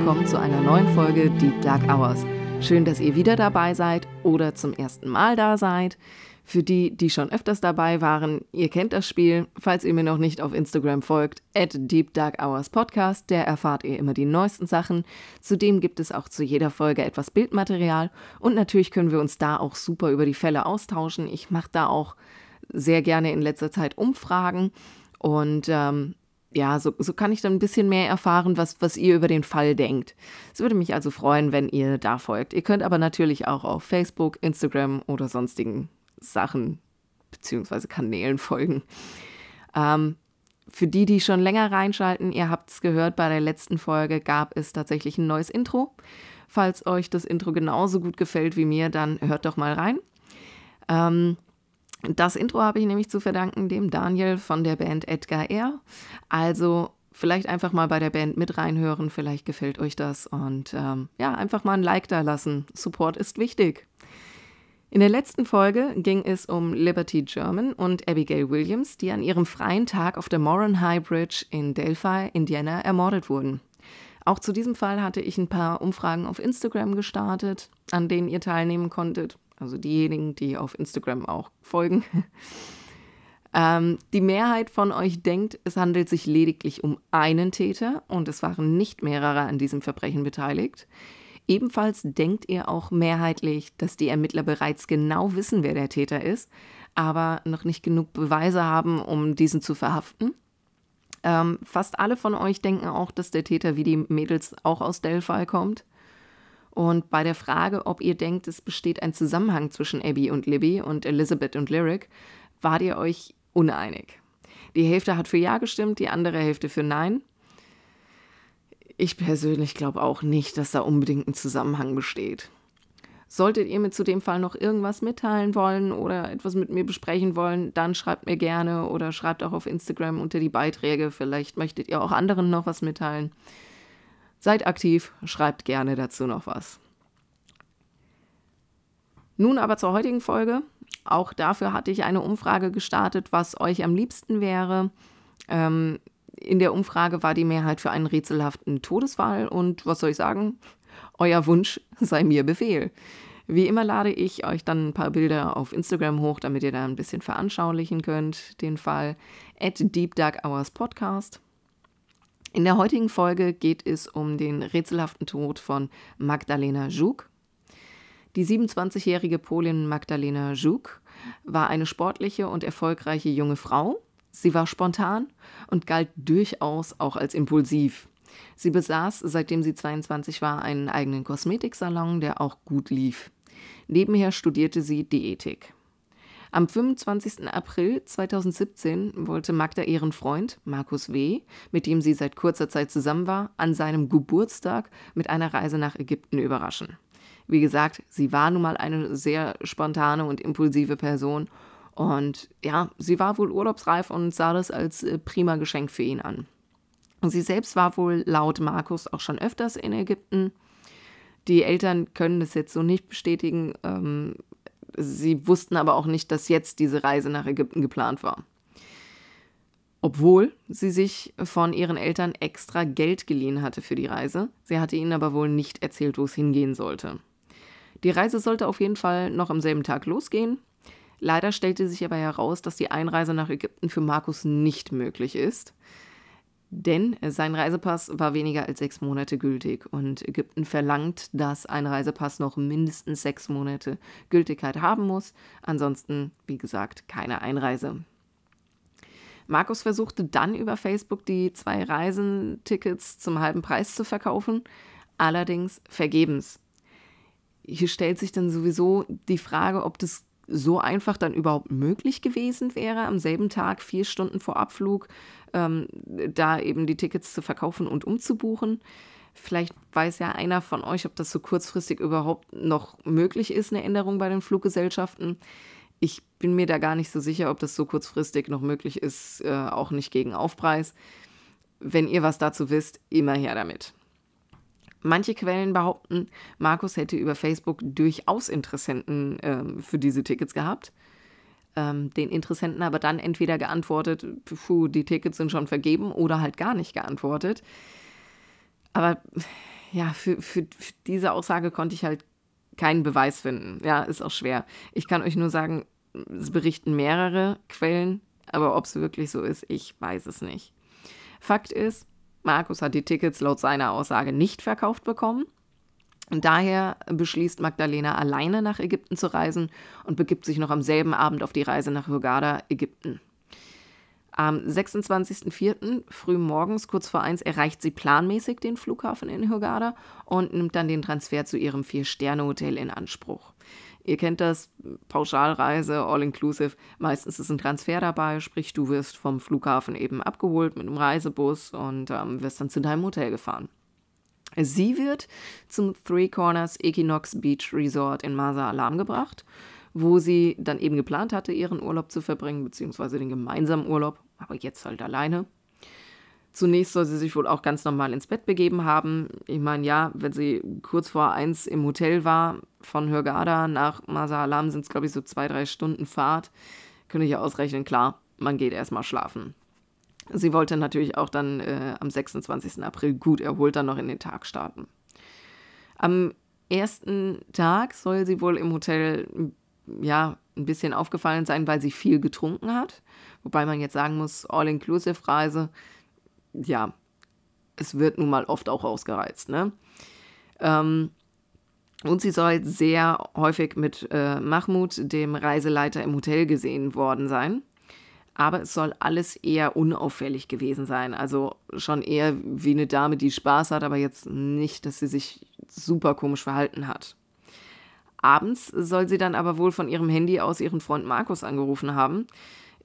willkommen zu einer neuen Folge Deep Dark Hours. Schön, dass ihr wieder dabei seid oder zum ersten Mal da seid. Für die, die schon öfters dabei waren, ihr kennt das Spiel. Falls ihr mir noch nicht auf Instagram folgt, at Deep Dark Hours Podcast, der erfahrt ihr immer die neuesten Sachen. Zudem gibt es auch zu jeder Folge etwas Bildmaterial und natürlich können wir uns da auch super über die Fälle austauschen. Ich mache da auch sehr gerne in letzter Zeit Umfragen und ähm, ja, so, so kann ich dann ein bisschen mehr erfahren, was, was ihr über den Fall denkt. Es würde mich also freuen, wenn ihr da folgt. Ihr könnt aber natürlich auch auf Facebook, Instagram oder sonstigen Sachen bzw. Kanälen folgen. Ähm, für die, die schon länger reinschalten, ihr habt es gehört, bei der letzten Folge gab es tatsächlich ein neues Intro. Falls euch das Intro genauso gut gefällt wie mir, dann hört doch mal rein. Ähm, das Intro habe ich nämlich zu verdanken dem Daniel von der Band Edgar R. Also vielleicht einfach mal bei der Band mit reinhören, vielleicht gefällt euch das und ähm, ja, einfach mal ein Like da lassen. Support ist wichtig. In der letzten Folge ging es um Liberty German und Abigail Williams, die an ihrem freien Tag auf der Moran High Bridge in Delphi, Indiana, ermordet wurden. Auch zu diesem Fall hatte ich ein paar Umfragen auf Instagram gestartet, an denen ihr teilnehmen konntet also diejenigen, die auf Instagram auch folgen. Ähm, die Mehrheit von euch denkt, es handelt sich lediglich um einen Täter und es waren nicht mehrere an diesem Verbrechen beteiligt. Ebenfalls denkt ihr auch mehrheitlich, dass die Ermittler bereits genau wissen, wer der Täter ist, aber noch nicht genug Beweise haben, um diesen zu verhaften. Ähm, fast alle von euch denken auch, dass der Täter wie die Mädels auch aus Delphi kommt. Und bei der Frage, ob ihr denkt, es besteht ein Zusammenhang zwischen Abby und Libby und Elizabeth und Lyric, wart ihr euch uneinig. Die Hälfte hat für Ja gestimmt, die andere Hälfte für Nein. Ich persönlich glaube auch nicht, dass da unbedingt ein Zusammenhang besteht. Solltet ihr mir zu dem Fall noch irgendwas mitteilen wollen oder etwas mit mir besprechen wollen, dann schreibt mir gerne oder schreibt auch auf Instagram unter die Beiträge. Vielleicht möchtet ihr auch anderen noch was mitteilen. Seid aktiv, schreibt gerne dazu noch was. Nun aber zur heutigen Folge. Auch dafür hatte ich eine Umfrage gestartet, was euch am liebsten wäre. Ähm, in der Umfrage war die Mehrheit für einen rätselhaften Todesfall und was soll ich sagen? Euer Wunsch sei mir Befehl. Wie immer lade ich euch dann ein paar Bilder auf Instagram hoch, damit ihr da ein bisschen veranschaulichen könnt, den Fall. At Deep Dark Hours Podcast. In der heutigen Folge geht es um den rätselhaften Tod von Magdalena Juk. Die 27-jährige Polin Magdalena Juk war eine sportliche und erfolgreiche junge Frau. Sie war spontan und galt durchaus auch als impulsiv. Sie besaß, seitdem sie 22 war, einen eigenen Kosmetiksalon, der auch gut lief. Nebenher studierte sie Diätik. Am 25. April 2017 wollte Magda ihren Freund Markus W., mit dem sie seit kurzer Zeit zusammen war, an seinem Geburtstag mit einer Reise nach Ägypten überraschen. Wie gesagt, sie war nun mal eine sehr spontane und impulsive Person und ja, sie war wohl urlaubsreif und sah das als äh, prima Geschenk für ihn an. Sie selbst war wohl laut Markus auch schon öfters in Ägypten. Die Eltern können das jetzt so nicht bestätigen. Ähm, Sie wussten aber auch nicht, dass jetzt diese Reise nach Ägypten geplant war. Obwohl sie sich von ihren Eltern extra Geld geliehen hatte für die Reise. Sie hatte ihnen aber wohl nicht erzählt, wo es hingehen sollte. Die Reise sollte auf jeden Fall noch am selben Tag losgehen. Leider stellte sich aber heraus, dass die Einreise nach Ägypten für Markus nicht möglich ist. Denn sein Reisepass war weniger als sechs Monate gültig und Ägypten verlangt, dass ein Reisepass noch mindestens sechs Monate Gültigkeit haben muss. Ansonsten, wie gesagt, keine Einreise. Markus versuchte dann über Facebook die zwei Reisentickets zum halben Preis zu verkaufen, allerdings vergebens. Hier stellt sich dann sowieso die Frage, ob das so einfach dann überhaupt möglich gewesen wäre, am selben Tag, vier Stunden vor Abflug, ähm, da eben die Tickets zu verkaufen und umzubuchen. Vielleicht weiß ja einer von euch, ob das so kurzfristig überhaupt noch möglich ist, eine Änderung bei den Fluggesellschaften. Ich bin mir da gar nicht so sicher, ob das so kurzfristig noch möglich ist, äh, auch nicht gegen Aufpreis. Wenn ihr was dazu wisst, immer her damit. Manche Quellen behaupten, Markus hätte über Facebook durchaus Interessenten ähm, für diese Tickets gehabt. Ähm, den Interessenten aber dann entweder geantwortet, puh, die Tickets sind schon vergeben oder halt gar nicht geantwortet. Aber ja, für, für, für diese Aussage konnte ich halt keinen Beweis finden. Ja, ist auch schwer. Ich kann euch nur sagen, es berichten mehrere Quellen, aber ob es wirklich so ist, ich weiß es nicht. Fakt ist, Markus hat die Tickets laut seiner Aussage nicht verkauft bekommen. daher beschließt Magdalena alleine nach Ägypten zu reisen und begibt sich noch am selben Abend auf die Reise nach Hurghada, Ägypten. Am 26.04. früh morgens, kurz vor eins, erreicht sie planmäßig den Flughafen in Hurghada und nimmt dann den Transfer zu ihrem Vier-Sterne-Hotel in Anspruch. Ihr kennt das, Pauschalreise, all-inclusive. Meistens ist ein Transfer dabei, sprich du wirst vom Flughafen eben abgeholt mit einem Reisebus und ähm, wirst dann zu deinem Hotel gefahren. Sie wird zum Three Corners Equinox Beach Resort in Masa Alarm gebracht, wo sie dann eben geplant hatte, ihren Urlaub zu verbringen, beziehungsweise den gemeinsamen Urlaub, aber jetzt halt alleine. Zunächst soll sie sich wohl auch ganz normal ins Bett begeben haben. Ich meine, ja, wenn sie kurz vor eins im Hotel war, von Hurghada nach Masa Alam, sind es, glaube ich, so zwei, drei Stunden Fahrt. Könnte ich ja ausrechnen, klar, man geht erstmal schlafen. Sie wollte natürlich auch dann äh, am 26. April gut erholt dann noch in den Tag starten. Am ersten Tag soll sie wohl im Hotel ja ein bisschen aufgefallen sein, weil sie viel getrunken hat. Wobei man jetzt sagen muss, All-Inclusive-Reise ja, es wird nun mal oft auch ausgereizt. Ne? Ähm, und sie soll sehr häufig mit äh, Mahmoud, dem Reiseleiter, im Hotel gesehen worden sein. Aber es soll alles eher unauffällig gewesen sein. Also schon eher wie eine Dame, die Spaß hat, aber jetzt nicht, dass sie sich super komisch verhalten hat. Abends soll sie dann aber wohl von ihrem Handy aus ihren Freund Markus angerufen haben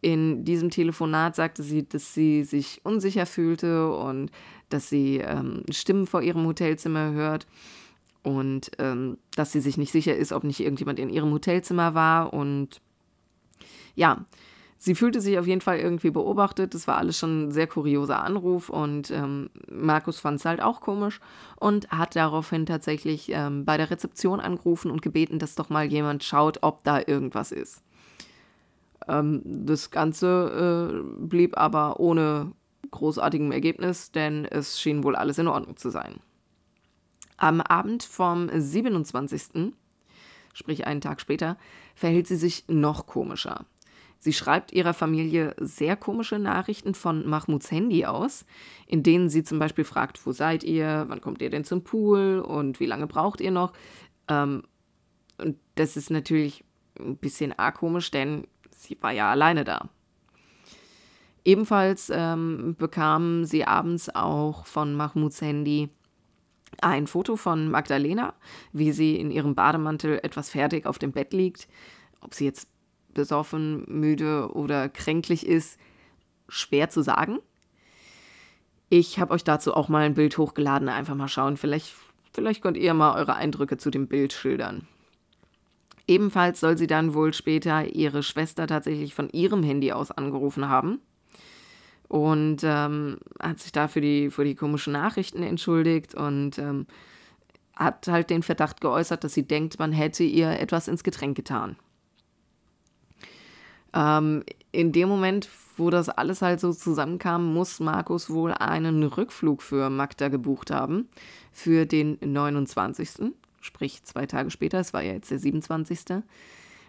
in diesem Telefonat sagte sie, dass sie sich unsicher fühlte und dass sie ähm, Stimmen vor ihrem Hotelzimmer hört und ähm, dass sie sich nicht sicher ist, ob nicht irgendjemand in ihrem Hotelzimmer war. Und ja, sie fühlte sich auf jeden Fall irgendwie beobachtet. Das war alles schon ein sehr kurioser Anruf und ähm, Markus fand es halt auch komisch und hat daraufhin tatsächlich ähm, bei der Rezeption angerufen und gebeten, dass doch mal jemand schaut, ob da irgendwas ist. Ähm, das Ganze äh, blieb aber ohne großartigem Ergebnis, denn es schien wohl alles in Ordnung zu sein. Am Abend vom 27., sprich einen Tag später, verhält sie sich noch komischer. Sie schreibt ihrer Familie sehr komische Nachrichten von Mahmuds Handy aus, in denen sie zum Beispiel fragt, wo seid ihr, wann kommt ihr denn zum Pool und wie lange braucht ihr noch. Ähm, und das ist natürlich ein bisschen arg komisch, denn sie war ja alleine da. Ebenfalls ähm, bekamen sie abends auch von Mahmouds Handy ein Foto von Magdalena, wie sie in ihrem Bademantel etwas fertig auf dem Bett liegt. Ob sie jetzt besoffen, müde oder kränklich ist, schwer zu sagen. Ich habe euch dazu auch mal ein Bild hochgeladen, einfach mal schauen. Vielleicht, vielleicht könnt ihr mal eure Eindrücke zu dem Bild schildern. Ebenfalls soll sie dann wohl später ihre Schwester tatsächlich von ihrem Handy aus angerufen haben und ähm, hat sich da für die, für die komischen Nachrichten entschuldigt und ähm, hat halt den Verdacht geäußert, dass sie denkt, man hätte ihr etwas ins Getränk getan. Ähm, in dem Moment, wo das alles halt so zusammenkam, muss Markus wohl einen Rückflug für Magda gebucht haben, für den 29 sprich zwei Tage später, es war ja jetzt der 27.,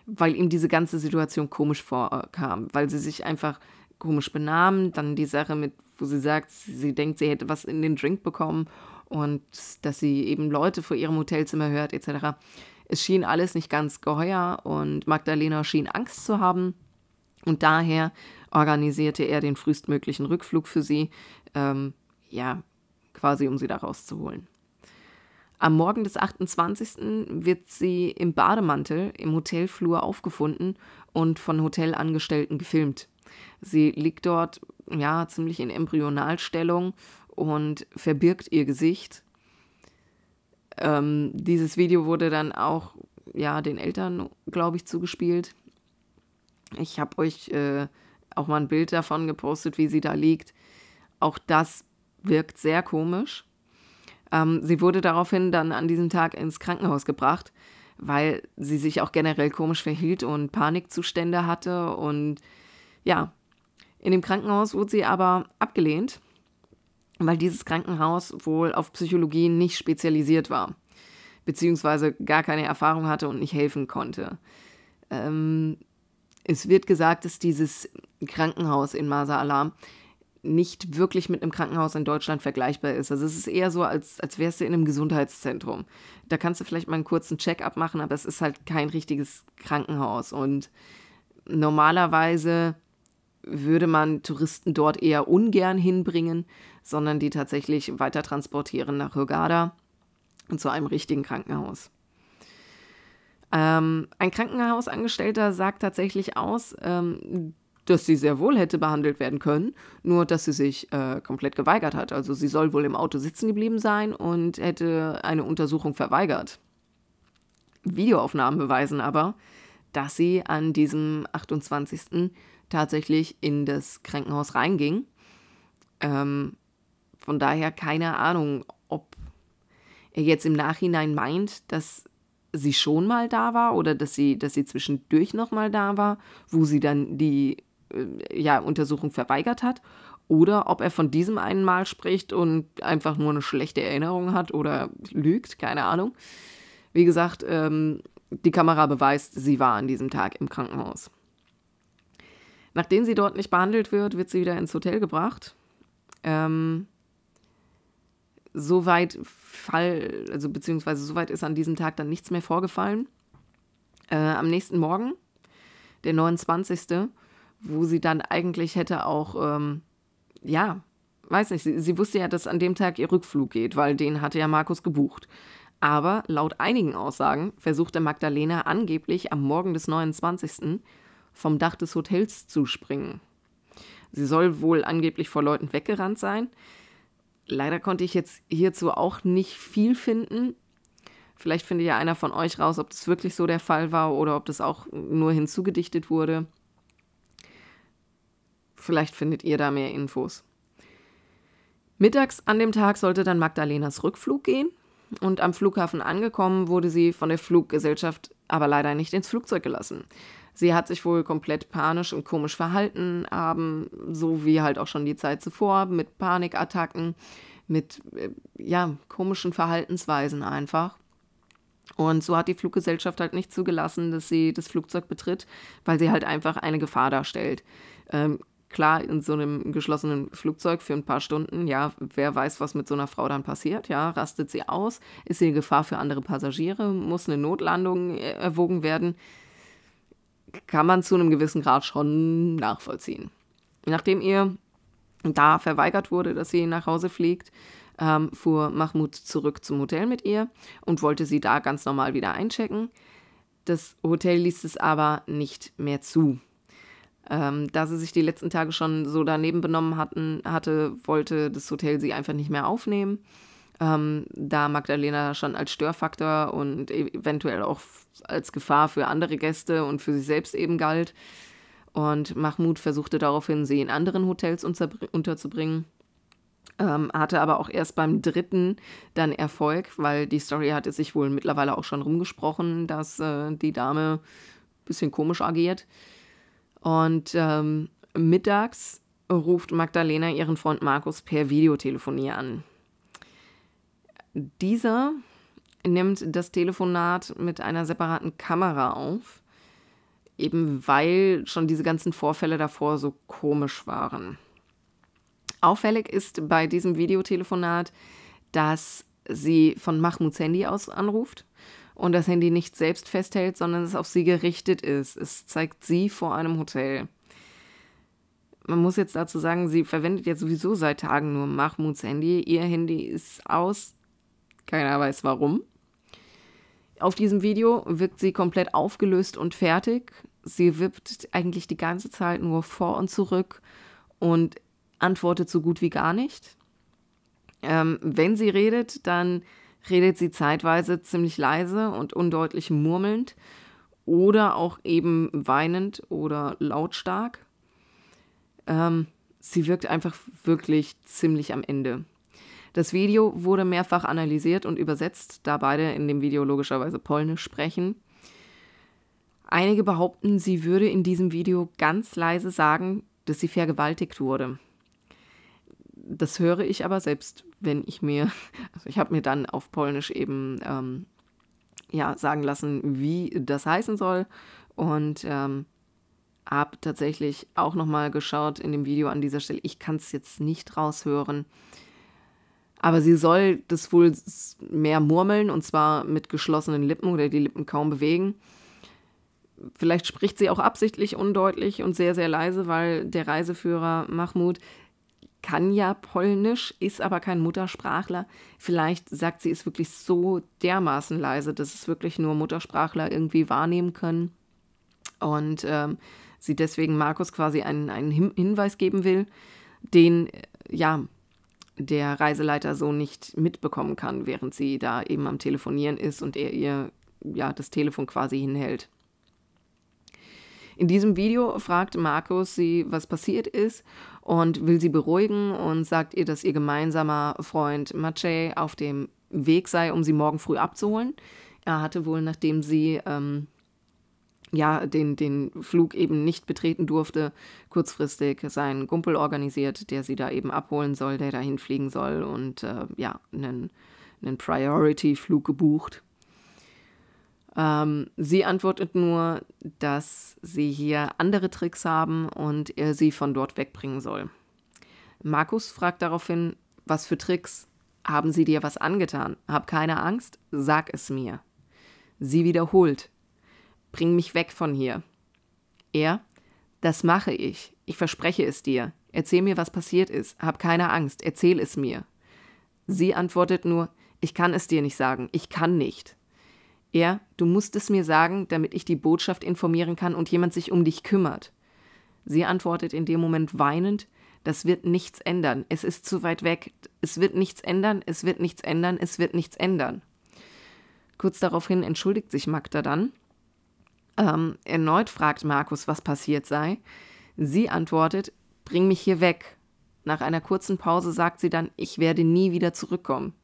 weil ihm diese ganze Situation komisch vorkam, weil sie sich einfach komisch benahmen. Dann die Sache mit, wo sie sagt, sie denkt, sie hätte was in den Drink bekommen und dass sie eben Leute vor ihrem Hotelzimmer hört, etc. Es schien alles nicht ganz geheuer und Magdalena schien Angst zu haben. Und daher organisierte er den frühestmöglichen Rückflug für sie, ähm, ja, quasi um sie da rauszuholen. Am Morgen des 28. wird sie im Bademantel im Hotelflur aufgefunden und von Hotelangestellten gefilmt. Sie liegt dort ja ziemlich in Embryonalstellung und verbirgt ihr Gesicht. Ähm, dieses Video wurde dann auch ja den Eltern, glaube ich, zugespielt. Ich habe euch äh, auch mal ein Bild davon gepostet, wie sie da liegt. Auch das wirkt sehr komisch. Ähm, sie wurde daraufhin dann an diesem Tag ins Krankenhaus gebracht, weil sie sich auch generell komisch verhielt und Panikzustände hatte. Und ja, in dem Krankenhaus wurde sie aber abgelehnt, weil dieses Krankenhaus wohl auf Psychologie nicht spezialisiert war, beziehungsweise gar keine Erfahrung hatte und nicht helfen konnte. Ähm, es wird gesagt, dass dieses Krankenhaus in Masa Alam nicht wirklich mit einem Krankenhaus in Deutschland vergleichbar ist. Also es ist eher so, als, als wärst du in einem Gesundheitszentrum. Da kannst du vielleicht mal einen kurzen Check-up machen, aber es ist halt kein richtiges Krankenhaus. Und normalerweise würde man Touristen dort eher ungern hinbringen, sondern die tatsächlich weiter transportieren nach Hurghada und zu einem richtigen Krankenhaus. Ähm, ein Krankenhausangestellter sagt tatsächlich aus, ähm, dass sie sehr wohl hätte behandelt werden können, nur dass sie sich äh, komplett geweigert hat. Also sie soll wohl im Auto sitzen geblieben sein und hätte eine Untersuchung verweigert. Videoaufnahmen beweisen aber, dass sie an diesem 28. tatsächlich in das Krankenhaus reinging. Ähm, von daher keine Ahnung, ob er jetzt im Nachhinein meint, dass sie schon mal da war oder dass sie, dass sie zwischendurch noch mal da war, wo sie dann die äh, ja, Untersuchung verweigert hat oder ob er von diesem einen Mal spricht und einfach nur eine schlechte Erinnerung hat oder lügt, keine Ahnung. Wie gesagt, ähm, die Kamera beweist, sie war an diesem Tag im Krankenhaus. Nachdem sie dort nicht behandelt wird, wird sie wieder ins Hotel gebracht. Ähm, soweit Fall, also beziehungsweise soweit ist an diesem Tag dann nichts mehr vorgefallen. Äh, am nächsten Morgen, der 29 wo sie dann eigentlich hätte auch, ähm, ja, weiß nicht, sie, sie wusste ja, dass an dem Tag ihr Rückflug geht, weil den hatte ja Markus gebucht. Aber laut einigen Aussagen versuchte Magdalena angeblich am Morgen des 29. vom Dach des Hotels zu springen. Sie soll wohl angeblich vor Leuten weggerannt sein. Leider konnte ich jetzt hierzu auch nicht viel finden. Vielleicht findet ja einer von euch raus, ob das wirklich so der Fall war oder ob das auch nur hinzugedichtet wurde. Vielleicht findet ihr da mehr Infos. Mittags an dem Tag sollte dann Magdalenas Rückflug gehen und am Flughafen angekommen wurde sie von der Fluggesellschaft aber leider nicht ins Flugzeug gelassen. Sie hat sich wohl komplett panisch und komisch verhalten, haben, ähm, so wie halt auch schon die Zeit zuvor, mit Panikattacken, mit äh, ja, komischen Verhaltensweisen einfach. Und so hat die Fluggesellschaft halt nicht zugelassen, dass sie das Flugzeug betritt, weil sie halt einfach eine Gefahr darstellt. Ähm, klar, in so einem geschlossenen Flugzeug für ein paar Stunden, ja, wer weiß, was mit so einer Frau dann passiert, ja, rastet sie aus, ist sie eine Gefahr für andere Passagiere, muss eine Notlandung äh, erwogen werden, kann man zu einem gewissen Grad schon nachvollziehen. Nachdem ihr da verweigert wurde, dass sie nach Hause fliegt, ähm, fuhr Mahmoud zurück zum Hotel mit ihr und wollte sie da ganz normal wieder einchecken. Das Hotel ließ es aber nicht mehr zu, ähm, da sie sich die letzten Tage schon so daneben benommen hatten, hatte, wollte das Hotel sie einfach nicht mehr aufnehmen. Ähm, da Magdalena schon als Störfaktor und e-, eventuell auch als Gefahr für andere Gäste und für sich selbst eben galt. Und Mahmoud versuchte daraufhin, sie in anderen Hotels unterzubringen. Ähm, hatte aber auch erst beim dritten dann Erfolg, weil die Story hatte sich wohl mittlerweile auch schon rumgesprochen, dass äh, die Dame ein bisschen komisch agiert. Und ähm, mittags ruft Magdalena ihren Freund Markus per Videotelefonie an. Dieser nimmt das Telefonat mit einer separaten Kamera auf, eben weil schon diese ganzen Vorfälle davor so komisch waren. Auffällig ist bei diesem Videotelefonat, dass sie von Mahmouds Handy aus anruft und das Handy nicht selbst festhält, sondern es auf sie gerichtet ist. Es zeigt sie vor einem Hotel. Man muss jetzt dazu sagen, sie verwendet jetzt sowieso seit Tagen nur Mahmuds Handy. Ihr Handy ist aus. Keiner weiß warum. Auf diesem Video wirkt sie komplett aufgelöst und fertig. Sie wippt eigentlich die ganze Zeit nur vor und zurück und antwortet so gut wie gar nicht. Ähm, wenn sie redet, dann redet sie zeitweise ziemlich leise und undeutlich murmelnd oder auch eben weinend oder lautstark. Ähm, sie wirkt einfach wirklich ziemlich am Ende. Das Video wurde mehrfach analysiert und übersetzt, da beide in dem Video logischerweise Polnisch sprechen. Einige behaupten, sie würde in diesem Video ganz leise sagen, dass sie vergewaltigt wurde das höre ich aber selbst, wenn ich mir, also ich habe mir dann auf Polnisch eben ähm, ja, sagen lassen, wie das heißen soll und ähm, habe tatsächlich auch nochmal geschaut in dem Video an dieser Stelle. Ich kann es jetzt nicht raushören. Aber sie soll das wohl mehr murmeln und zwar mit geschlossenen Lippen oder die Lippen kaum bewegen. Vielleicht spricht sie auch absichtlich undeutlich und sehr, sehr leise, weil der Reiseführer Mahmoud kann ja Polnisch, ist aber kein Muttersprachler. Vielleicht sagt sie es wirklich so dermaßen leise, dass es wirklich nur Muttersprachler irgendwie wahrnehmen können. Und ähm, sie deswegen Markus quasi einen, einen Hinweis geben will, den äh, ja der Reiseleiter so nicht mitbekommen kann, während sie da eben am Telefonieren ist und er ihr ja das Telefon quasi hinhält. In diesem Video fragt Markus sie, was passiert ist und will sie beruhigen und sagt ihr, dass ihr gemeinsamer Freund Maciej auf dem Weg sei, um sie morgen früh abzuholen. Er hatte wohl, nachdem sie ähm, ja, den, den Flug eben nicht betreten durfte, kurzfristig seinen Gumpel organisiert, der sie da eben abholen soll, der dahin fliegen soll und äh, ja, einen, einen Priority-Flug gebucht ähm, sie antwortet nur, dass sie hier andere Tricks haben und er sie von dort wegbringen soll. Markus fragt daraufhin, was für Tricks? Haben sie dir was angetan? Hab keine Angst, sag es mir. Sie wiederholt, bring mich weg von hier. Er, das mache ich, ich verspreche es dir. Erzähl mir, was passiert ist. Hab keine Angst, erzähl es mir. Sie antwortet nur, ich kann es dir nicht sagen, ich kann nicht. Er, du musst es mir sagen, damit ich die Botschaft informieren kann und jemand sich um dich kümmert. Sie antwortet in dem Moment weinend, das wird nichts ändern, es ist zu weit weg, es wird nichts ändern, es wird nichts ändern, es wird nichts ändern. Kurz daraufhin entschuldigt sich Magda dann. Ähm, erneut fragt Markus, was passiert sei. Sie antwortet, bring mich hier weg. Nach einer kurzen Pause sagt sie dann, ich werde nie wieder zurückkommen.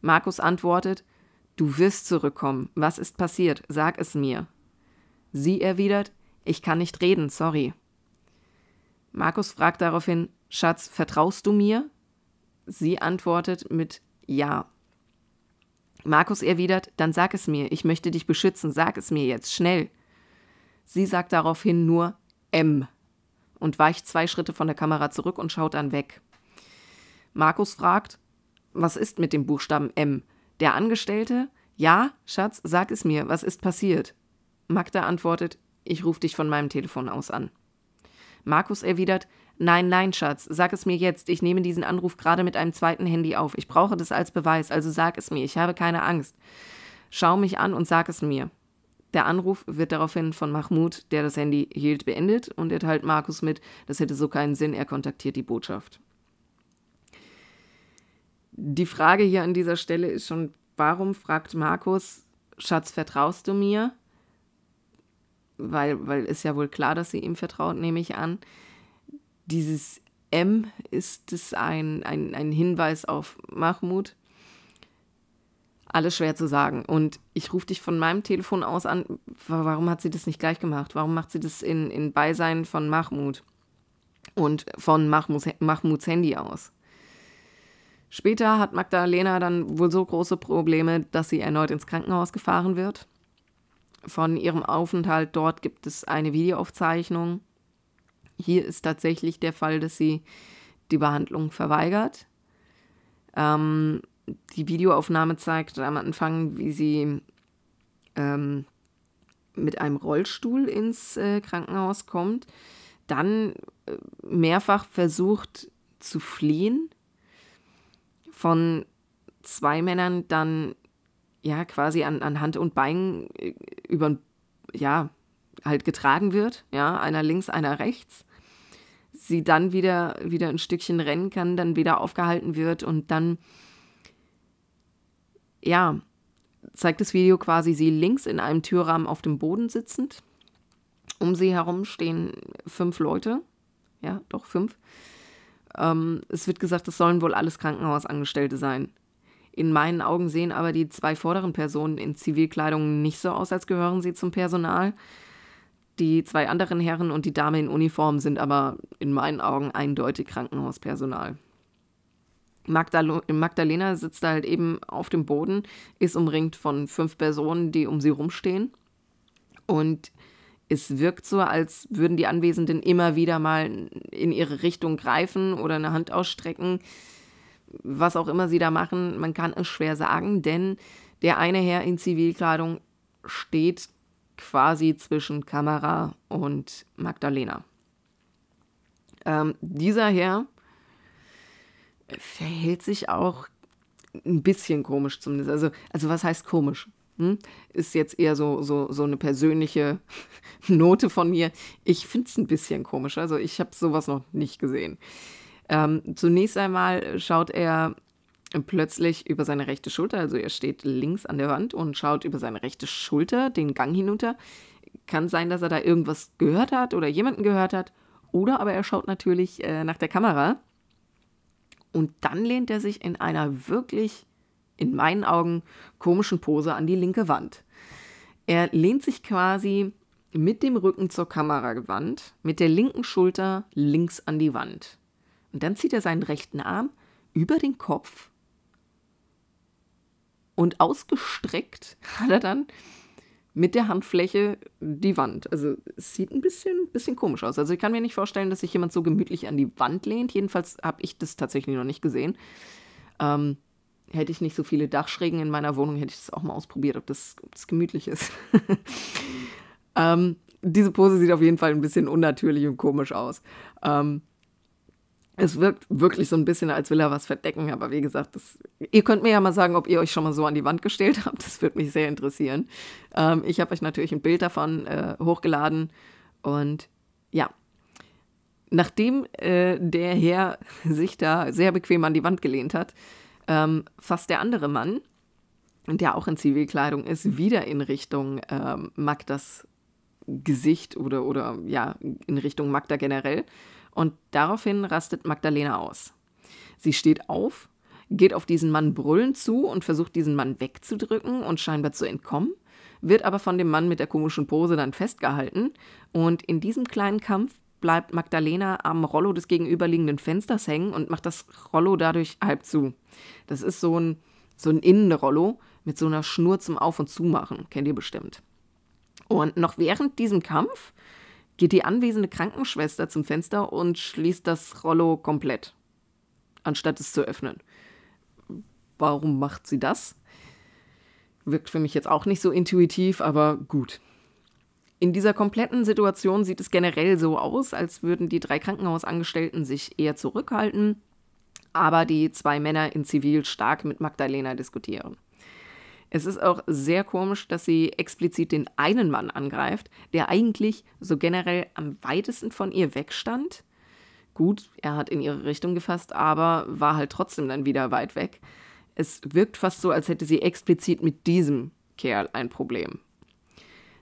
Markus antwortet, Du wirst zurückkommen. Was ist passiert? Sag es mir. Sie erwidert, ich kann nicht reden, sorry. Markus fragt daraufhin, Schatz, vertraust du mir? Sie antwortet mit Ja. Markus erwidert, dann sag es mir, ich möchte dich beschützen, sag es mir jetzt, schnell. Sie sagt daraufhin nur M und weicht zwei Schritte von der Kamera zurück und schaut dann weg. Markus fragt, was ist mit dem Buchstaben M? Der Angestellte, ja, Schatz, sag es mir, was ist passiert? Magda antwortet, ich rufe dich von meinem Telefon aus an. Markus erwidert, nein, nein, Schatz, sag es mir jetzt, ich nehme diesen Anruf gerade mit einem zweiten Handy auf, ich brauche das als Beweis, also sag es mir, ich habe keine Angst. Schau mich an und sag es mir. Der Anruf wird daraufhin von Mahmoud, der das Handy hielt, beendet und erteilt Markus mit, das hätte so keinen Sinn, er kontaktiert die Botschaft die Frage hier an dieser Stelle ist schon, warum fragt Markus, Schatz, vertraust du mir? Weil, weil ist ja wohl klar, dass sie ihm vertraut, nehme ich an. Dieses M ist es ein, ein, ein Hinweis auf Mahmoud. Alles schwer zu sagen. Und ich rufe dich von meinem Telefon aus an. Warum hat sie das nicht gleich gemacht? Warum macht sie das in, in Beisein von Mahmoud? Und von Mahmouds, Mahmouds Handy aus? Später hat Magdalena dann wohl so große Probleme, dass sie erneut ins Krankenhaus gefahren wird. Von ihrem Aufenthalt dort gibt es eine Videoaufzeichnung. Hier ist tatsächlich der Fall, dass sie die Behandlung verweigert. Ähm, die Videoaufnahme zeigt am Anfang, wie sie ähm, mit einem Rollstuhl ins äh, Krankenhaus kommt, dann äh, mehrfach versucht zu fliehen von zwei Männern dann ja quasi an, an Hand und Bein äh, über ja halt getragen wird, ja, einer links, einer rechts. Sie dann wieder wieder ein Stückchen rennen kann, dann wieder aufgehalten wird und dann ja, zeigt das Video quasi sie links in einem Türrahmen auf dem Boden sitzend. Um sie herum stehen fünf Leute, ja, doch fünf, ähm, es wird gesagt, es sollen wohl alles Krankenhausangestellte sein. In meinen Augen sehen aber die zwei vorderen Personen in Zivilkleidung nicht so aus, als gehören sie zum Personal. Die zwei anderen Herren und die Dame in Uniform sind aber in meinen Augen eindeutig Krankenhauspersonal. Magdalena sitzt halt eben auf dem Boden, ist umringt von fünf Personen, die um sie rumstehen. Und es wirkt so, als würden die Anwesenden immer wieder mal in ihre Richtung greifen oder eine Hand ausstrecken. Was auch immer sie da machen, man kann es schwer sagen, denn der eine Herr in Zivilkleidung steht quasi zwischen Kamera und Magdalena. Ähm, dieser Herr verhält sich auch ein bisschen komisch zumindest. Also, also was heißt komisch? Hm? Ist jetzt eher so, so, so eine persönliche Note von mir. Ich finde es ein bisschen komisch. Also ich habe sowas noch nicht gesehen. Ähm, zunächst einmal schaut er plötzlich über seine rechte Schulter. Also er steht links an der Wand und schaut über seine rechte Schulter den Gang hinunter. Kann sein, dass er da irgendwas gehört hat oder jemanden gehört hat. Oder aber er schaut natürlich äh, nach der Kamera. Und dann lehnt er sich in einer wirklich in meinen Augen komischen Pose an die linke Wand. Er lehnt sich quasi mit dem Rücken zur Kamera gewandt, mit der linken Schulter links an die Wand. Und dann zieht er seinen rechten Arm über den Kopf und ausgestreckt hat er dann mit der Handfläche die Wand. Also es sieht ein bisschen, bisschen komisch aus. Also ich kann mir nicht vorstellen, dass sich jemand so gemütlich an die Wand lehnt. Jedenfalls habe ich das tatsächlich noch nicht gesehen. Ähm, hätte ich nicht so viele Dachschrägen in meiner Wohnung, hätte ich das auch mal ausprobiert, ob das, ob das gemütlich ist. ähm, diese Pose sieht auf jeden Fall ein bisschen unnatürlich und komisch aus. Ähm, es wirkt wirklich so ein bisschen, als will er was verdecken, aber wie gesagt, das, ihr könnt mir ja mal sagen, ob ihr euch schon mal so an die Wand gestellt habt. Das würde mich sehr interessieren. Ähm, ich habe euch natürlich ein Bild davon äh, hochgeladen und ja. Nachdem äh, der Herr sich da sehr bequem an die Wand gelehnt hat, ähm, fasst der andere Mann, der auch in Zivilkleidung ist, wieder in Richtung ähm, Magdas Gesicht oder, oder ja, in Richtung Magda generell. Und daraufhin rastet Magdalena aus. Sie steht auf, geht auf diesen Mann brüllend zu und versucht, diesen Mann wegzudrücken und scheinbar zu entkommen, wird aber von dem Mann mit der komischen Pose dann festgehalten. Und in diesem kleinen Kampf bleibt Magdalena am Rollo des gegenüberliegenden Fensters hängen und macht das Rollo dadurch halb zu. Das ist so ein, so ein Innenrollo mit so einer Schnur zum Auf- und Zumachen. Kennt ihr bestimmt. Und noch während diesem Kampf geht die anwesende Krankenschwester zum Fenster und schließt das Rollo komplett, anstatt es zu öffnen. Warum macht sie das? Wirkt für mich jetzt auch nicht so intuitiv, aber gut. In dieser kompletten Situation sieht es generell so aus, als würden die drei Krankenhausangestellten sich eher zurückhalten, aber die zwei Männer in Zivil stark mit Magdalena diskutieren. Es ist auch sehr komisch, dass sie explizit den einen Mann angreift, der eigentlich so generell am weitesten von ihr wegstand. Gut, er hat in ihre Richtung gefasst, aber war halt trotzdem dann wieder weit weg. Es wirkt fast so, als hätte sie explizit mit diesem Kerl ein Problem.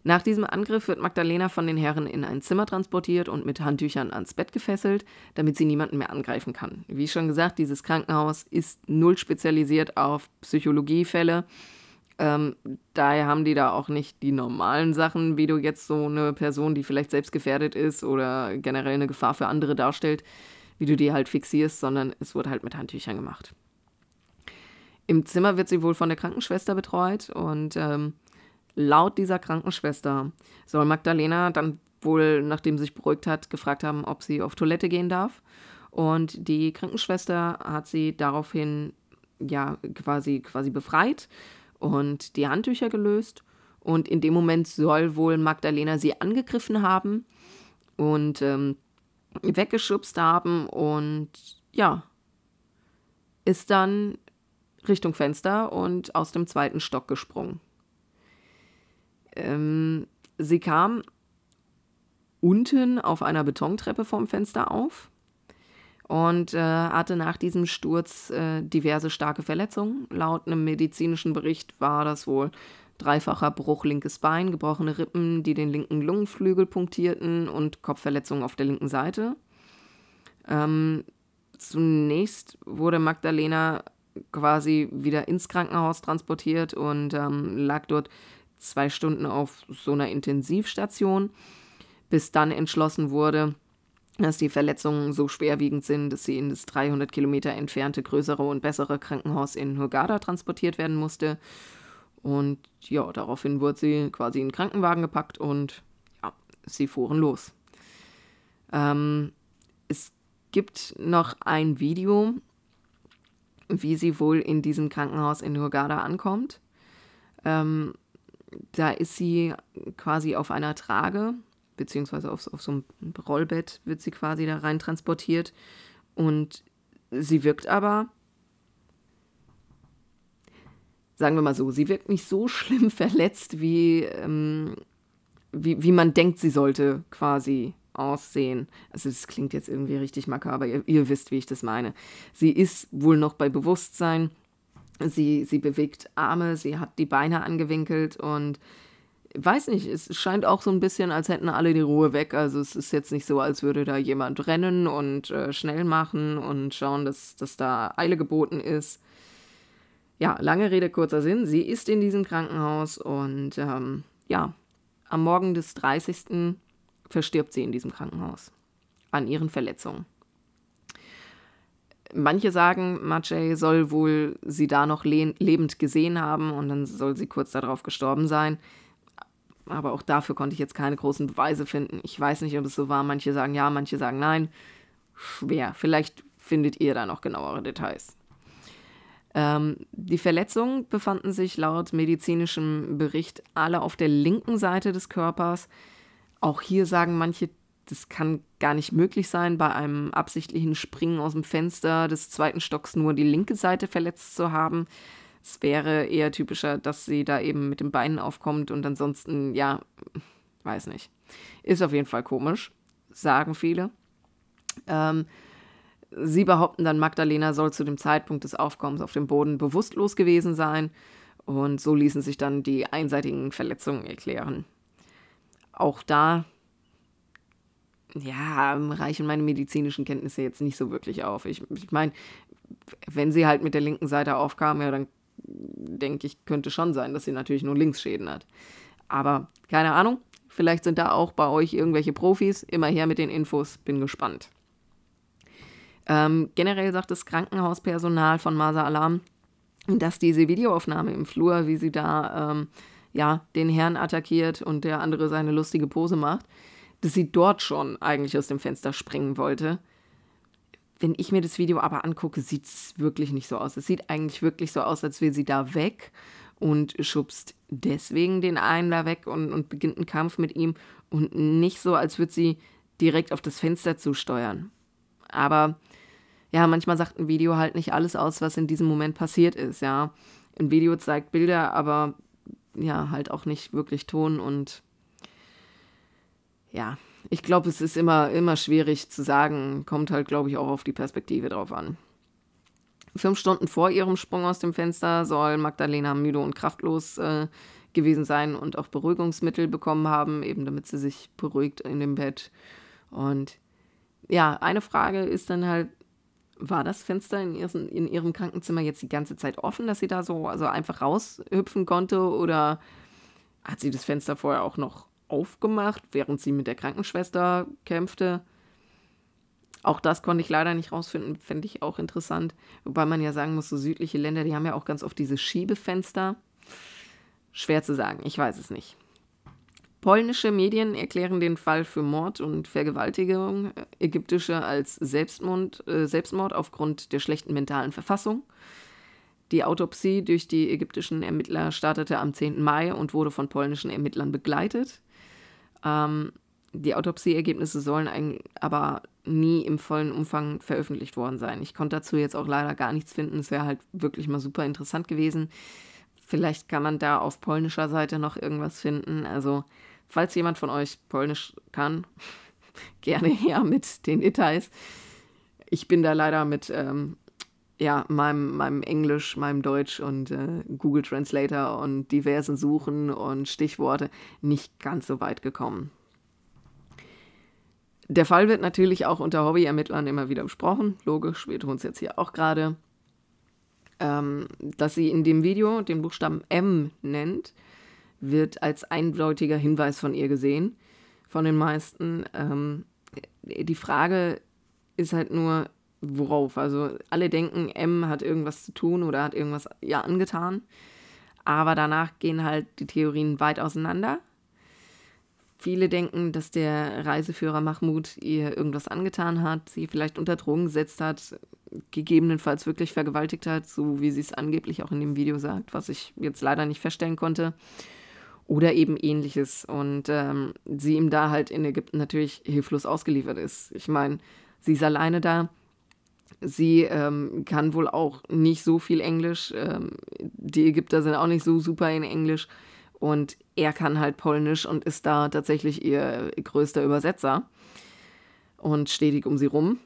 Nach diesem Angriff wird Magdalena von den Herren in ein Zimmer transportiert und mit Handtüchern ans Bett gefesselt, damit sie niemanden mehr angreifen kann. Wie schon gesagt, dieses Krankenhaus ist null spezialisiert auf Psychologiefälle. Ähm, daher haben die da auch nicht die normalen Sachen, wie du jetzt so eine Person, die vielleicht selbst gefährdet ist oder generell eine Gefahr für andere darstellt, wie du die halt fixierst, sondern es wurde halt mit Handtüchern gemacht. Im Zimmer wird sie wohl von der Krankenschwester betreut und ähm, Laut dieser Krankenschwester soll Magdalena dann wohl, nachdem sie sich beruhigt hat, gefragt haben, ob sie auf Toilette gehen darf. Und die Krankenschwester hat sie daraufhin ja quasi, quasi befreit und die Handtücher gelöst. Und in dem Moment soll wohl Magdalena sie angegriffen haben und ähm, weggeschubst haben und ja, ist dann Richtung Fenster und aus dem zweiten Stock gesprungen. Ähm, sie kam unten auf einer Betontreppe vorm Fenster auf und äh, hatte nach diesem Sturz äh, diverse starke Verletzungen. Laut einem medizinischen Bericht war das wohl dreifacher Bruch linkes Bein, gebrochene Rippen, die den linken Lungenflügel punktierten und Kopfverletzungen auf der linken Seite. Ähm, zunächst wurde Magdalena quasi wieder ins Krankenhaus transportiert und ähm, lag dort zwei Stunden auf so einer Intensivstation, bis dann entschlossen wurde, dass die Verletzungen so schwerwiegend sind, dass sie in das 300 Kilometer entfernte größere und bessere Krankenhaus in Hurghada transportiert werden musste. Und ja, daraufhin wurde sie quasi in den Krankenwagen gepackt und ja, sie fuhren los. Ähm, es gibt noch ein Video, wie sie wohl in diesem Krankenhaus in Hurghada ankommt. Ähm, da ist sie quasi auf einer Trage, beziehungsweise auf, auf so einem Rollbett wird sie quasi da rein transportiert. Und sie wirkt aber, sagen wir mal so, sie wirkt nicht so schlimm verletzt, wie, ähm, wie, wie man denkt, sie sollte quasi aussehen. Also das klingt jetzt irgendwie richtig makaber, ihr, ihr wisst, wie ich das meine. Sie ist wohl noch bei Bewusstsein Sie, sie bewegt Arme, sie hat die Beine angewinkelt und weiß nicht, es scheint auch so ein bisschen, als hätten alle die Ruhe weg. Also es ist jetzt nicht so, als würde da jemand rennen und äh, schnell machen und schauen, dass, dass da Eile geboten ist. Ja, lange Rede, kurzer Sinn. Sie ist in diesem Krankenhaus und ähm, ja, am Morgen des 30. verstirbt sie in diesem Krankenhaus an ihren Verletzungen. Manche sagen, Maciej soll wohl sie da noch le lebend gesehen haben und dann soll sie kurz darauf gestorben sein. Aber auch dafür konnte ich jetzt keine großen Beweise finden. Ich weiß nicht, ob es so war. Manche sagen ja, manche sagen nein. Schwer. Vielleicht findet ihr da noch genauere Details. Ähm, die Verletzungen befanden sich laut medizinischem Bericht alle auf der linken Seite des Körpers. Auch hier sagen manche das kann gar nicht möglich sein, bei einem absichtlichen Springen aus dem Fenster des zweiten Stocks nur die linke Seite verletzt zu haben. Es wäre eher typischer, dass sie da eben mit den Beinen aufkommt und ansonsten, ja, weiß nicht. Ist auf jeden Fall komisch, sagen viele. Ähm, sie behaupten dann, Magdalena soll zu dem Zeitpunkt des Aufkommens auf dem Boden bewusstlos gewesen sein und so ließen sich dann die einseitigen Verletzungen erklären. Auch da ja, ähm, reichen meine medizinischen Kenntnisse jetzt nicht so wirklich auf. Ich, ich meine, wenn sie halt mit der linken Seite aufkam, ja, dann denke ich, könnte schon sein, dass sie natürlich nur Linksschäden hat. Aber keine Ahnung, vielleicht sind da auch bei euch irgendwelche Profis. Immer her mit den Infos, bin gespannt. Ähm, generell sagt das Krankenhauspersonal von Masa Alarm, dass diese Videoaufnahme im Flur, wie sie da ähm, ja, den Herrn attackiert und der andere seine lustige Pose macht, dass sie dort schon eigentlich aus dem Fenster springen wollte. Wenn ich mir das Video aber angucke, sieht es wirklich nicht so aus. Es sieht eigentlich wirklich so aus, als will sie da weg und schubst deswegen den einen da weg und, und beginnt einen Kampf mit ihm und nicht so, als würde sie direkt auf das Fenster zusteuern. Aber ja, manchmal sagt ein Video halt nicht alles aus, was in diesem Moment passiert ist, ja. Ein Video zeigt Bilder, aber ja, halt auch nicht wirklich Ton und ja, ich glaube, es ist immer, immer schwierig zu sagen. Kommt halt, glaube ich, auch auf die Perspektive drauf an. Fünf Stunden vor ihrem Sprung aus dem Fenster soll Magdalena müde und kraftlos äh, gewesen sein und auch Beruhigungsmittel bekommen haben, eben damit sie sich beruhigt in dem Bett. Und ja, eine Frage ist dann halt, war das Fenster in ihrem, in ihrem Krankenzimmer jetzt die ganze Zeit offen, dass sie da so also einfach raushüpfen konnte oder hat sie das Fenster vorher auch noch aufgemacht, während sie mit der Krankenschwester kämpfte. Auch das konnte ich leider nicht rausfinden, fände ich auch interessant. Wobei man ja sagen muss, so südliche Länder, die haben ja auch ganz oft diese Schiebefenster. Schwer zu sagen, ich weiß es nicht. Polnische Medien erklären den Fall für Mord und Vergewaltigung, äh, ägyptische als Selbstmord, äh, Selbstmord aufgrund der schlechten mentalen Verfassung. Die Autopsie durch die ägyptischen Ermittler startete am 10. Mai und wurde von polnischen Ermittlern begleitet. Ähm, die Autopsieergebnisse sollen aber nie im vollen Umfang veröffentlicht worden sein. Ich konnte dazu jetzt auch leider gar nichts finden. Es wäre halt wirklich mal super interessant gewesen. Vielleicht kann man da auf polnischer Seite noch irgendwas finden. Also, falls jemand von euch Polnisch kann, gerne her mit den Details. Ich bin da leider mit ähm, ja, meinem, meinem Englisch, meinem Deutsch und äh, Google Translator und diversen Suchen und Stichworte nicht ganz so weit gekommen. Der Fall wird natürlich auch unter Hobbyermittlern immer wieder besprochen. Logisch, wir tun es jetzt hier auch gerade. Ähm, dass sie in dem Video den Buchstaben M nennt, wird als eindeutiger Hinweis von ihr gesehen, von den meisten. Ähm, die Frage ist halt nur, worauf. Also alle denken, M hat irgendwas zu tun oder hat irgendwas ja angetan. Aber danach gehen halt die Theorien weit auseinander. Viele denken, dass der Reiseführer Mahmoud ihr irgendwas angetan hat, sie vielleicht unter Drogen gesetzt hat, gegebenenfalls wirklich vergewaltigt hat, so wie sie es angeblich auch in dem Video sagt, was ich jetzt leider nicht feststellen konnte. Oder eben ähnliches. Und ähm, sie ihm da halt in Ägypten natürlich hilflos ausgeliefert ist. Ich meine, sie ist alleine da. Sie ähm, kann wohl auch nicht so viel Englisch. Ähm, die Ägypter sind auch nicht so super in Englisch. Und er kann halt Polnisch und ist da tatsächlich ihr größter Übersetzer und stetig um sie rum.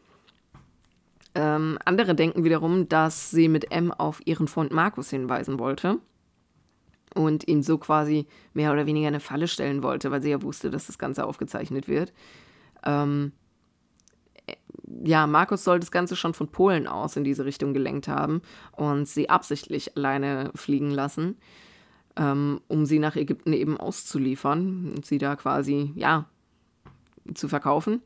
Ähm, andere denken wiederum, dass sie mit M auf ihren Freund Markus hinweisen wollte und ihm so quasi mehr oder weniger eine Falle stellen wollte, weil sie ja wusste, dass das Ganze aufgezeichnet wird. Ähm, ja, Markus soll das Ganze schon von Polen aus in diese Richtung gelenkt haben und sie absichtlich alleine fliegen lassen, ähm, um sie nach Ägypten eben auszuliefern und sie da quasi, ja, zu verkaufen.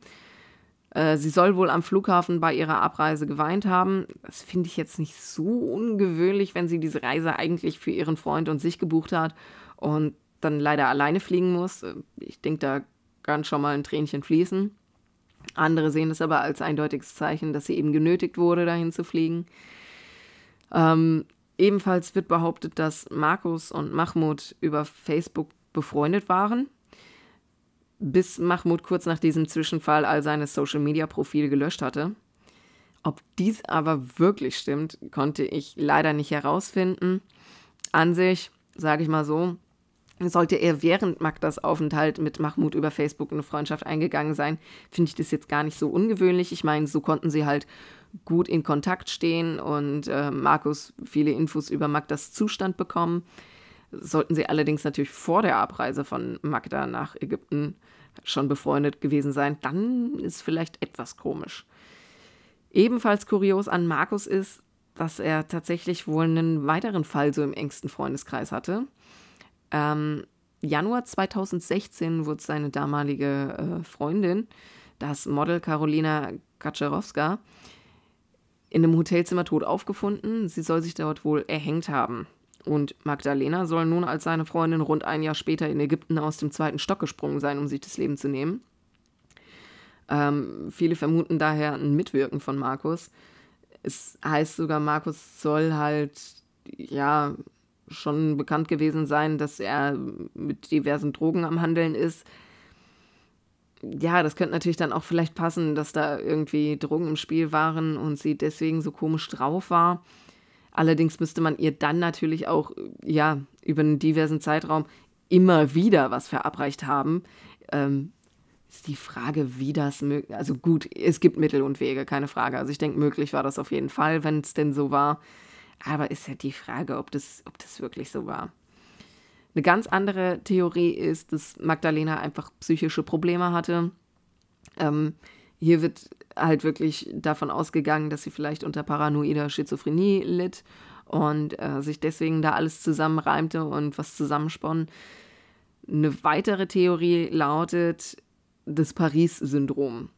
Äh, sie soll wohl am Flughafen bei ihrer Abreise geweint haben. Das finde ich jetzt nicht so ungewöhnlich, wenn sie diese Reise eigentlich für ihren Freund und sich gebucht hat und dann leider alleine fliegen muss. Ich denke, da kann schon mal ein Tränchen fließen. Andere sehen es aber als eindeutiges Zeichen, dass sie eben genötigt wurde, dahin zu fliegen. Ähm, ebenfalls wird behauptet, dass Markus und Mahmoud über Facebook befreundet waren, bis Mahmoud kurz nach diesem Zwischenfall all seine Social-Media-Profile gelöscht hatte. Ob dies aber wirklich stimmt, konnte ich leider nicht herausfinden. An sich, sage ich mal so, sollte er während Magdas Aufenthalt mit Mahmoud über Facebook eine Freundschaft eingegangen sein, finde ich das jetzt gar nicht so ungewöhnlich. Ich meine, so konnten sie halt gut in Kontakt stehen und äh, Markus viele Infos über Magdas Zustand bekommen. Sollten sie allerdings natürlich vor der Abreise von Magda nach Ägypten schon befreundet gewesen sein, dann ist vielleicht etwas komisch. Ebenfalls kurios an Markus ist, dass er tatsächlich wohl einen weiteren Fall so im engsten Freundeskreis hatte. Ähm, Januar 2016 wurde seine damalige äh, Freundin, das Model Carolina Kaczerowska, in einem Hotelzimmer tot aufgefunden. Sie soll sich dort wohl erhängt haben. Und Magdalena soll nun als seine Freundin rund ein Jahr später in Ägypten aus dem zweiten Stock gesprungen sein, um sich das Leben zu nehmen. Ähm, viele vermuten daher ein Mitwirken von Markus. Es heißt sogar, Markus soll halt, ja, schon bekannt gewesen sein, dass er mit diversen Drogen am Handeln ist. Ja, das könnte natürlich dann auch vielleicht passen, dass da irgendwie Drogen im Spiel waren und sie deswegen so komisch drauf war. Allerdings müsste man ihr dann natürlich auch, ja, über einen diversen Zeitraum immer wieder was verabreicht haben. Ähm, ist die Frage, wie das möglich. Also gut, es gibt Mittel und Wege, keine Frage. Also ich denke, möglich war das auf jeden Fall, wenn es denn so war. Aber ist ja die Frage, ob das, ob das wirklich so war. Eine ganz andere Theorie ist, dass Magdalena einfach psychische Probleme hatte. Ähm, hier wird halt wirklich davon ausgegangen, dass sie vielleicht unter paranoider Schizophrenie litt und äh, sich deswegen da alles zusammenreimte und was zusammensponnen. Eine weitere Theorie lautet das Paris-Syndrom,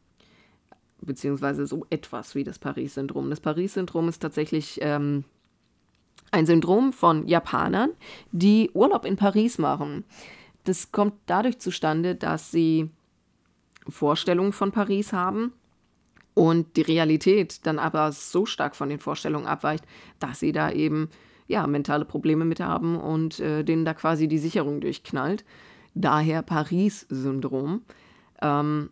beziehungsweise so etwas wie das Paris-Syndrom. Das Paris-Syndrom ist tatsächlich ähm, ein Syndrom von Japanern, die Urlaub in Paris machen. Das kommt dadurch zustande, dass sie Vorstellungen von Paris haben und die Realität dann aber so stark von den Vorstellungen abweicht, dass sie da eben ja mentale Probleme mit haben und äh, denen da quasi die Sicherung durchknallt. Daher Paris-Syndrom. Ähm,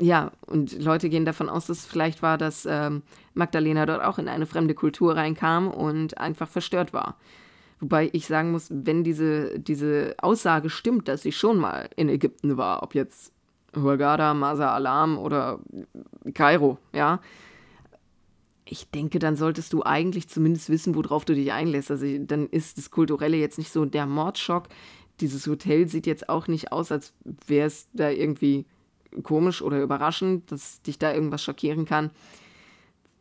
ja, und Leute gehen davon aus, dass vielleicht war, dass ähm, Magdalena dort auch in eine fremde Kultur reinkam und einfach verstört war. Wobei ich sagen muss, wenn diese, diese Aussage stimmt, dass sie schon mal in Ägypten war, ob jetzt Hurghada, Masa Alam oder Kairo, ja, ich denke, dann solltest du eigentlich zumindest wissen, worauf du dich einlässt. Also dann ist das Kulturelle jetzt nicht so der Mordschock. Dieses Hotel sieht jetzt auch nicht aus, als wäre es da irgendwie komisch oder überraschend, dass dich da irgendwas schockieren kann.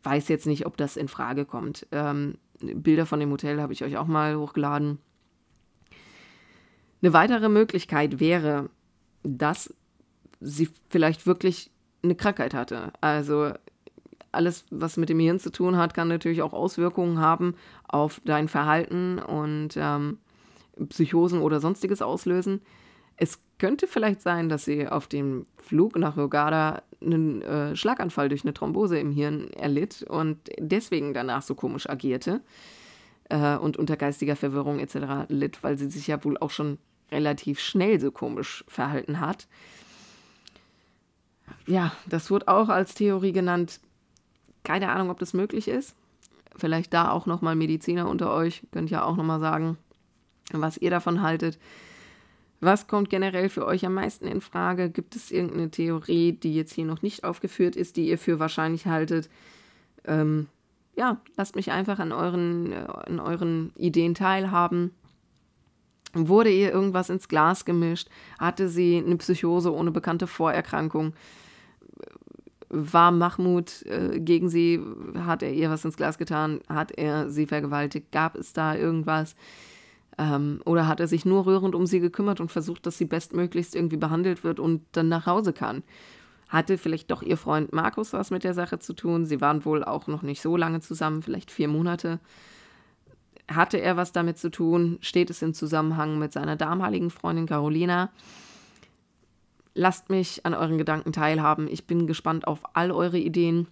Weiß jetzt nicht, ob das in Frage kommt. Ähm, Bilder von dem Hotel habe ich euch auch mal hochgeladen. Eine weitere Möglichkeit wäre, dass sie vielleicht wirklich eine Krankheit hatte. Also alles, was mit dem Hirn zu tun hat, kann natürlich auch Auswirkungen haben auf dein Verhalten und ähm, Psychosen oder sonstiges auslösen. Es könnte vielleicht sein, dass sie auf dem Flug nach Hurghada einen äh, Schlaganfall durch eine Thrombose im Hirn erlitt und deswegen danach so komisch agierte äh, und unter geistiger Verwirrung etc. litt, weil sie sich ja wohl auch schon relativ schnell so komisch verhalten hat. Ja, das wurde auch als Theorie genannt. Keine Ahnung, ob das möglich ist. Vielleicht da auch nochmal Mediziner unter euch, könnt ja auch nochmal sagen, was ihr davon haltet. Was kommt generell für euch am meisten in Frage? Gibt es irgendeine Theorie, die jetzt hier noch nicht aufgeführt ist, die ihr für wahrscheinlich haltet? Ähm, ja, lasst mich einfach an euren, äh, an euren Ideen teilhaben. Wurde ihr irgendwas ins Glas gemischt? Hatte sie eine Psychose ohne bekannte Vorerkrankung? War Mahmoud äh, gegen sie? Hat er ihr was ins Glas getan? Hat er sie vergewaltigt? Gab es da irgendwas? Ähm, oder hat er sich nur rührend um sie gekümmert und versucht, dass sie bestmöglichst irgendwie behandelt wird und dann nach Hause kann? Hatte vielleicht doch ihr Freund Markus was mit der Sache zu tun? Sie waren wohl auch noch nicht so lange zusammen, vielleicht vier Monate. Hatte er was damit zu tun? Steht es im Zusammenhang mit seiner damaligen Freundin Carolina? Lasst mich an euren Gedanken teilhaben. Ich bin gespannt auf all eure Ideen.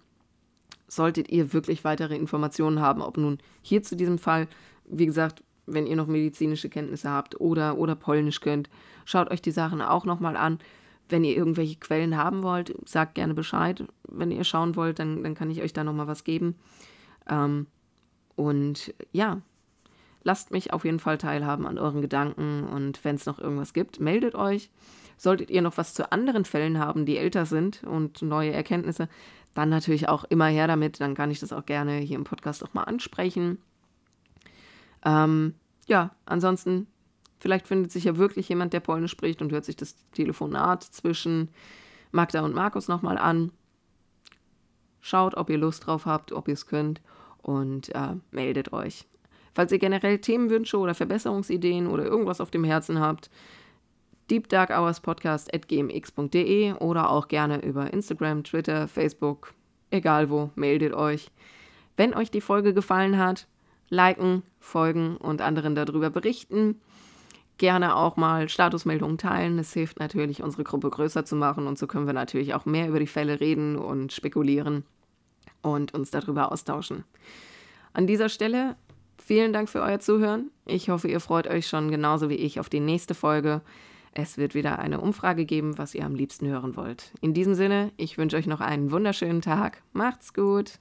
Solltet ihr wirklich weitere Informationen haben, ob nun hier zu diesem Fall, wie gesagt, wenn ihr noch medizinische Kenntnisse habt oder, oder Polnisch könnt. Schaut euch die Sachen auch nochmal an. Wenn ihr irgendwelche Quellen haben wollt, sagt gerne Bescheid. Wenn ihr schauen wollt, dann, dann kann ich euch da nochmal was geben. Ähm, und ja, lasst mich auf jeden Fall teilhaben an euren Gedanken und wenn es noch irgendwas gibt, meldet euch. Solltet ihr noch was zu anderen Fällen haben, die älter sind und neue Erkenntnisse, dann natürlich auch immer her damit. Dann kann ich das auch gerne hier im Podcast nochmal ansprechen. Ähm, ja, ansonsten, vielleicht findet sich ja wirklich jemand, der Polnisch spricht und hört sich das Telefonat zwischen Magda und Markus nochmal an. Schaut, ob ihr Lust drauf habt, ob ihr es könnt und äh, meldet euch. Falls ihr generell Themenwünsche oder Verbesserungsideen oder irgendwas auf dem Herzen habt, deepdarkhourspodcast.gmx.de oder auch gerne über Instagram, Twitter, Facebook, egal wo, meldet euch. Wenn euch die Folge gefallen hat, liken, folgen und anderen darüber berichten. Gerne auch mal Statusmeldungen teilen. Es hilft natürlich, unsere Gruppe größer zu machen und so können wir natürlich auch mehr über die Fälle reden und spekulieren und uns darüber austauschen. An dieser Stelle vielen Dank für euer Zuhören. Ich hoffe, ihr freut euch schon genauso wie ich auf die nächste Folge. Es wird wieder eine Umfrage geben, was ihr am liebsten hören wollt. In diesem Sinne, ich wünsche euch noch einen wunderschönen Tag. Macht's gut!